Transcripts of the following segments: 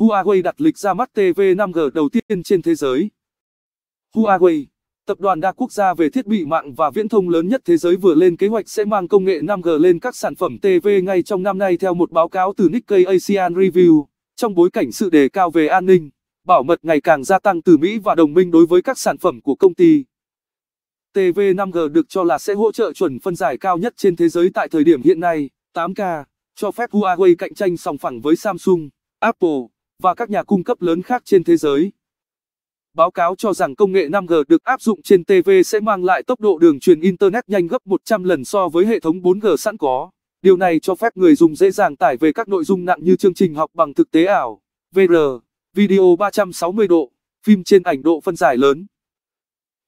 Huawei đặt lịch ra mắt TV5G đầu tiên trên thế giới. Huawei, tập đoàn đa quốc gia về thiết bị mạng và viễn thông lớn nhất thế giới vừa lên kế hoạch sẽ mang công nghệ 5G lên các sản phẩm TV ngay trong năm nay theo một báo cáo từ Nikkei Asian Review, trong bối cảnh sự đề cao về an ninh, bảo mật ngày càng gia tăng từ Mỹ và đồng minh đối với các sản phẩm của công ty. TV5G được cho là sẽ hỗ trợ chuẩn phân giải cao nhất trên thế giới tại thời điểm hiện nay, 8K, cho phép Huawei cạnh tranh song phẳng với Samsung, Apple và các nhà cung cấp lớn khác trên thế giới. Báo cáo cho rằng công nghệ 5G được áp dụng trên TV sẽ mang lại tốc độ đường truyền Internet nhanh gấp 100 lần so với hệ thống 4G sẵn có. Điều này cho phép người dùng dễ dàng tải về các nội dung nặng như chương trình học bằng thực tế ảo, VR, video 360 độ, phim trên ảnh độ phân giải lớn.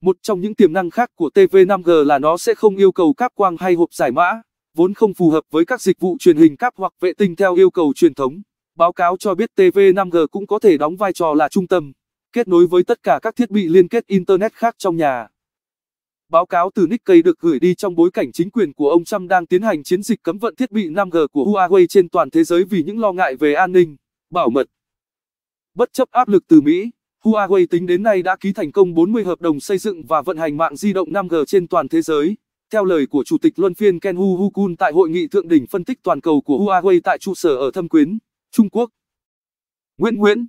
Một trong những tiềm năng khác của TV 5G là nó sẽ không yêu cầu cáp quang hay hộp giải mã, vốn không phù hợp với các dịch vụ truyền hình cáp hoặc vệ tinh theo yêu cầu truyền thống. Báo cáo cho biết TV5G cũng có thể đóng vai trò là trung tâm, kết nối với tất cả các thiết bị liên kết Internet khác trong nhà. Báo cáo từ Nikkei được gửi đi trong bối cảnh chính quyền của ông Trump đang tiến hành chiến dịch cấm vận thiết bị 5G của Huawei trên toàn thế giới vì những lo ngại về an ninh, bảo mật. Bất chấp áp lực từ Mỹ, Huawei tính đến nay đã ký thành công 40 hợp đồng xây dựng và vận hành mạng di động 5G trên toàn thế giới. Theo lời của Chủ tịch Luân phiên Ken Hu Hukun tại hội nghị thượng đỉnh phân tích toàn cầu của Huawei tại trụ sở ở Thâm Quyến, Trung Quốc. Nguyễn Nguyễn